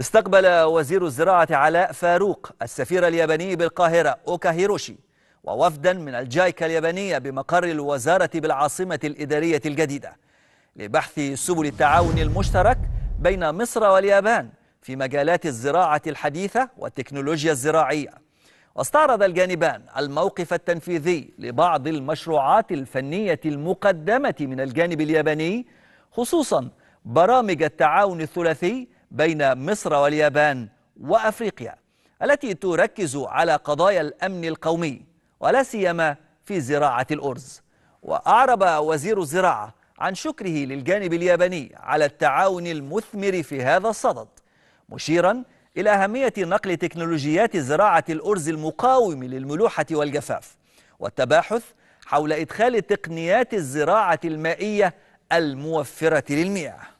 استقبل وزير الزراعة علاء فاروق السفير الياباني بالقاهرة أوكا هيروشي ووفدا من الجايكا اليابانية بمقر الوزارة بالعاصمة الإدارية الجديدة لبحث سبل التعاون المشترك بين مصر واليابان في مجالات الزراعة الحديثة والتكنولوجيا الزراعية واستعرض الجانبان الموقف التنفيذي لبعض المشروعات الفنية المقدمة من الجانب الياباني خصوصا برامج التعاون الثلاثي بين مصر واليابان وأفريقيا التي تركز على قضايا الأمن القومي ولا سيما في زراعة الأرز وأعرب وزير الزراعة عن شكره للجانب الياباني على التعاون المثمر في هذا الصدد مشيرا إلى أهمية نقل تكنولوجيات زراعة الأرز المقاوم للملوحة والجفاف والتباحث حول إدخال تقنيات الزراعة المائية الموفرة للمياه